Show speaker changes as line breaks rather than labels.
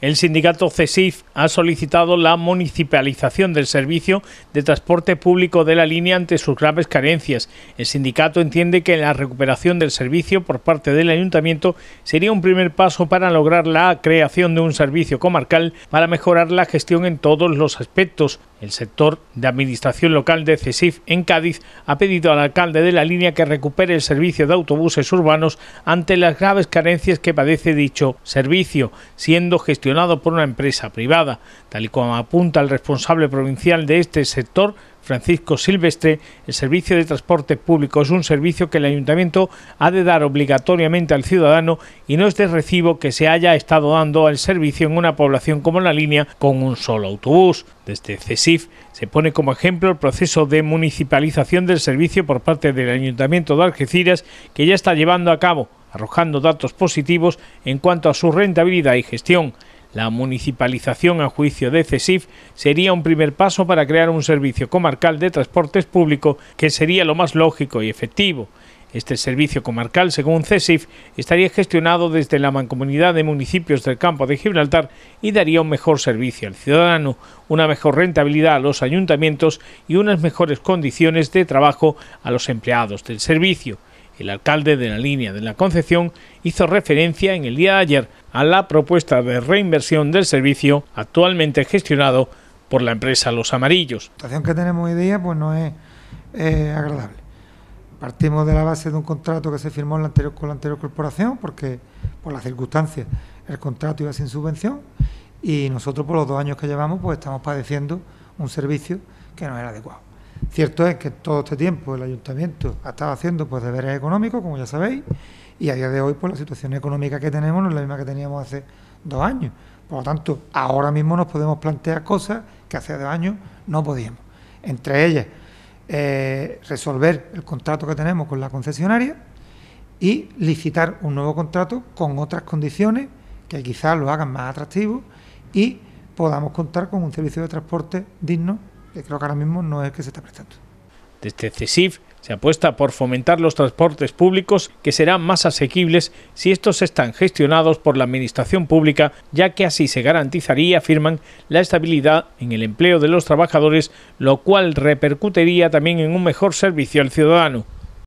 El sindicato CESIF ha solicitado la municipalización del servicio de transporte público de la línea ante sus graves carencias. El sindicato entiende que la recuperación del servicio por parte del ayuntamiento sería un primer paso para lograr la creación de un servicio comarcal para mejorar la gestión en todos los aspectos. El sector de administración local de CESIF en Cádiz ha pedido al alcalde de la línea que recupere el servicio de autobuses urbanos ante las graves carencias que padece dicho servicio, siendo gestionado por una empresa privada, tal y como apunta el responsable provincial de este sector, Francisco Silvestre, el servicio de transporte público es un servicio que el ayuntamiento ha de dar obligatoriamente al ciudadano y no es de recibo que se haya estado dando al servicio en una población como la línea con un solo autobús. Desde CESIF se pone como ejemplo el proceso de municipalización del servicio por parte del ayuntamiento de Algeciras que ya está llevando a cabo arrojando datos positivos en cuanto a su rentabilidad y gestión. La municipalización a juicio de CESIF sería un primer paso para crear un servicio comarcal de transportes público que sería lo más lógico y efectivo. Este servicio comarcal, según CESIF, estaría gestionado desde la mancomunidad de municipios del campo de Gibraltar y daría un mejor servicio al ciudadano, una mejor rentabilidad a los ayuntamientos y unas mejores condiciones de trabajo a los empleados del servicio. El alcalde de la línea de la Concepción hizo referencia en el día de ayer a la propuesta de reinversión del servicio actualmente gestionado por la empresa Los Amarillos. La
situación que tenemos hoy día pues no es eh, agradable. Partimos de la base de un contrato que se firmó con la anterior corporación porque por las circunstancias el contrato iba sin subvención y nosotros por los dos años que llevamos pues estamos padeciendo un servicio que no era adecuado. Cierto es que todo este tiempo el ayuntamiento ha estado haciendo pues deberes económicos, como ya sabéis, y a día de hoy pues la situación económica que tenemos no es la misma que teníamos hace dos años. Por lo tanto, ahora mismo nos podemos plantear cosas que hace dos años no podíamos. Entre ellas, eh, resolver el contrato que tenemos con la concesionaria y licitar un nuevo contrato con otras condiciones que quizás lo hagan más atractivo y podamos contar con un servicio de transporte digno, que creo que ahora mismo no es el que se está prestando.
Desde CESIF se apuesta por fomentar los transportes públicos que serán más asequibles si estos están gestionados por la administración pública, ya que así se garantizaría, afirman, la estabilidad en el empleo de los trabajadores, lo cual repercutiría también en un mejor servicio al ciudadano.